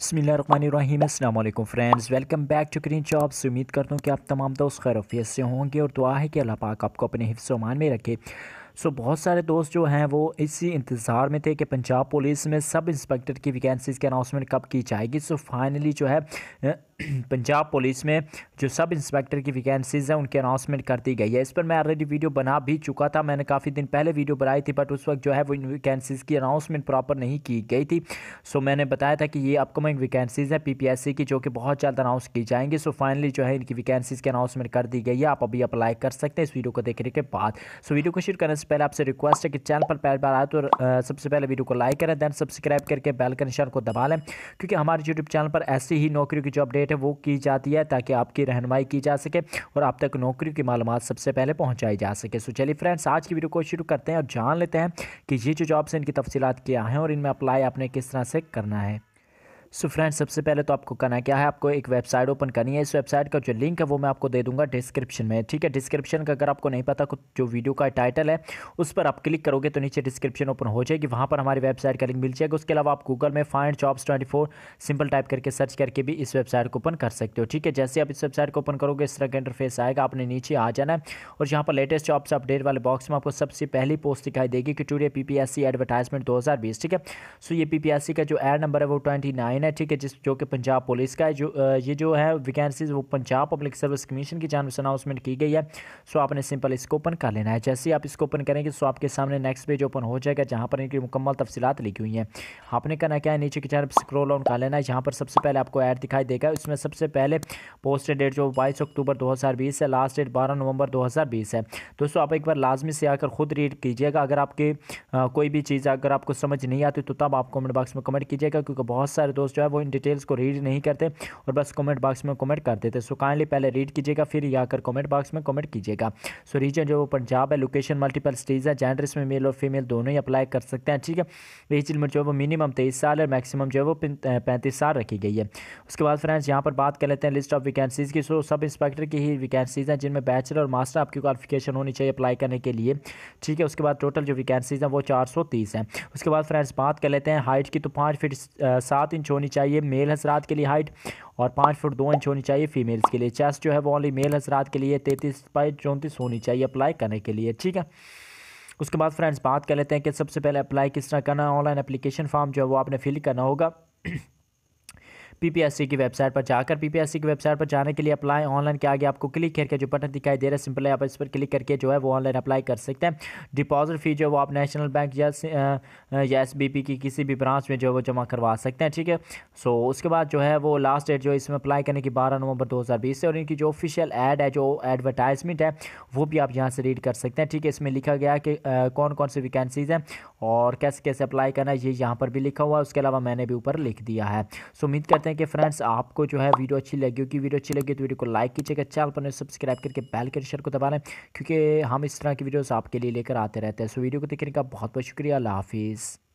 बसमिल अल्लाम friends welcome back to green से उम्मीद करता हूँ कि आप तमाम दोस्त खैरफियत से होंगे और दुआ है कि अल्लाह पाक आपको अपने हिफ्स मान में रखे सो बहुत सारे दोस्त जो हैं वो इसी इंतज़ार में थे कि पंजाब पुलिस में सब इंस्पेक्टर की वैकेंसीज़ की अनाउंसमेंट कब की जाएगी सो फाइनली जो है पंजाब पुलिस में जो सब इंस्पेक्टर की वैकेंसीज़ हैं उनकी अनाउंसमेंट कर दी गई है इस पर मैं ऑलरेडी वीडियो बना भी चुका था मैंने काफ़ी दिन पहले वीडियो बनाई थी बट उस वक्त जो है वो इन वैकेंसीज़ की अनाउंसमेंट प्रॉपर नहीं की गई थी सो मैंने बताया था कि ये अपकमिंग वैकेंसीज़ हैं पी की जो कि बहुत जल्द अनाउंस की जाएंगी सो फाइनली जो है इनकी वैकेंसीज़ की अनाउंसमेंट कर दी गई है आप अभी अप्लाई कर सकते हैं इस वीडियो को देखने के बाद सो वीडियो को शेयर करने से पहले आपसे रिक्वेस्ट है कि चैनल पर पहली बार आए तो सबसे पहले वीडियो को लाइक करें दैन सब्सक्राइब करके बैल के निशान को दबा लें क्योंकि हमारे यूट्यूब चैनल पर ऐसी ही नौकरियों की जो अपडेट वेबसाइट है वो की जाती है ताकि आपकी रहनमाई की जा सके और आप तक नौकरी की मालूम सबसे पहले पहुँचाई जा सके सो चलिए फ्रेंड्स आज की वीडियो को शुरू करते हैं और जान लेते हैं कि ये जो जॉब्स हैं इनकी तफसीत क्या हैं और इनमें अप्लाई आपने किस तरह से करना है सो फ्रेंड्स सबसे पहले तो आपको करना क्या है आपको एक वेबसाइट ओपन करनी है इस वेबसाइट का जो लिंक है वो मैं आपको दे दूंगा डिस्क्रिप्शन में ठीक है डिस्क्रिप्शन का अगर आपको नहीं पता जो वीडियो का टाइटल है उस पर आप क्लिक करोगे तो नीचे डिस्क्रिप्शन ओपन हो जाएगी वहाँ पर हमारी वेबसाइट का लिंक मिल जाएगा उसके अलावा आप गूगल में find jobs twenty simple type करके सर्च करके भी इस वेबसाइट को ओपन कर सकते हो ठीक है जैसे आप इस वेबसाइट को ओपन करोगे इस तरह का इंटरफेस आएगा आपने नीचे आ जाना है और यहाँ पर लेटेस्ट जॉब्स अपडेट वाले बॉक्स में आपको सबसे पहली पोस्ट दिखाई देगी कि टूडे पी एडवर्टाइजमेंट दो ठीक है सो ये पी का जो एड नंबर है वो ट्वेंटी लाइन है ठीक है जिस जो कि पंजाब पुलिस का है जो ये जो है वैकेंसीज वो पंजाब पब्लिक सर्विस कमीशन की जानब से अनाउंसमेंट की गई है सो आपने सिंपल इसको ओपन कर लेना है जैसे ही आप इसको ओपन करेंगे सो आपके सामने नेक्स्ट पेज ओपन हो जाएगा जहाँ पर इनकी मुकम्मल तफसीत लिखी हुई हैं आपने करना क्या है नीचे की जानव स्क्रोल ऑन कर लेना है जहाँ पर सबसे पहले आपको ऐड दिखाई देगा उसमें सबसे पहले पोस्ट डेट जो बाईस अक्टूबर दो है लास्ट डेट बारह नवंबर दो है दोस्तों आप एक बार लाजमी से आकर ख़ुद रीड कीजिएगा अगर आपके कोई भी चीज़ अगर आपको समझ नहीं आती तो तब आप कमेंट बॉक्स में कमेंट कीजिएगा क्योंकि बहुत सारे दोस्त दोस्त जो है वो इन डिटेल्स को रीड नहीं करते और बस कमेंट बॉक्स में कमेंट कर देते सो काइंडली पहले रीड कीजिएगा फिर यहाँ कर कमेंट बॉक्स में कमेंट कीजिएगा सो रीजन जो पंजाब है लोकेशन मल्टीपल स्टेज है जेंडर इसमें मेल और फीमेल दोनों ही अप्लाई कर सकते हैं ठीक है एज लिमिट जो है वो मिनिमम तेईस साल और मैक्सिमम जो है वो पैंतीस साल रखी गई है उसके बाद फ्रेंड्स यहाँ पर बात कर लेते हैं लिस्ट ऑफ वैकेंसीज़ की सो सब इंस्पेक्टर की ही वैकेंसीज़ हैं जिनमें बैचलर और मास्टर आपकी क्वालिफिकेशन होनी चाहिए अप्लाई करने के लिए ठीक है उसके बाद टोटल जो वैकेंसीज़ हैं वो चार हैं उसके बाद फ्रेंड्स बात कर लेते हैं हाइट की तो पाँच फीट सात इंच होनी चाहिए मेल हजरात के लिए हाइट और पाँच फुट दो इंच होनी चाहिए फीमेल्स के लिए चेस्ट जो है वो ओनली मेल हजरात के लिए तैंतीस बाई चौंतीस होनी चाहिए अप्लाई करने के लिए ठीक है उसके बाद फ्रेंड्स बात कर लेते हैं कि सबसे पहले अप्लाई किस तरह करना है ऑनलाइन अप्लीकेशन फॉर्म जो है वो आपने फिल करना होगा पीपीएससी की वेबसाइट पर जाकर पीपीएससी की वेबसाइट पर जाने के लिए अप्लाई ऑनलाइन के आगे आपको क्लिक करके जो बटन दिखाई दे रहा है सिंपली आप इस पर क्लिक करके जो है वो ऑनलाइन अप्लाई कर सकते हैं डिपॉजिट फी जो वो आप नेशनल बैंक या या एस की किसी भी ब्रांच में जो है वो जमा करवा सकते हैं ठीक है सो उसके बाद जो है वो लास्ट डेट जो इसमें अप्लाई करने की बारह नवंबर दो से और इनकी जो ऑफिशियल एड है जो एडवर्टाइजमेंट है वो भी आप यहाँ से रीड कर सकते हैं ठीक है इसमें लिखा गया कि कौन कौन सी वैकेंसीज़ हैं और कैसे कैसे अप्लाई करना है ये यहाँ पर भी लिखा हुआ है उसके अलावा मैंने भी ऊपर लिख दिया है सो उम्मीद करते हैं चाहते हैं कि फ्रेंड्स आपको जो है वीडियो अच्छी लगी होगी वीडियो अच्छी लगी तो वीडियो को लाइक कीजिएगा चैनल पर सब्सक्राइब करके बैल के शेयर को दबा लें क्योंकि हम इस तरह की वीडियोज़ आपके लिए लेकर आते रहते हैं सो वीडियो को देखने का बहुत बहुत शुक्रिया अल्लाह हाफिज़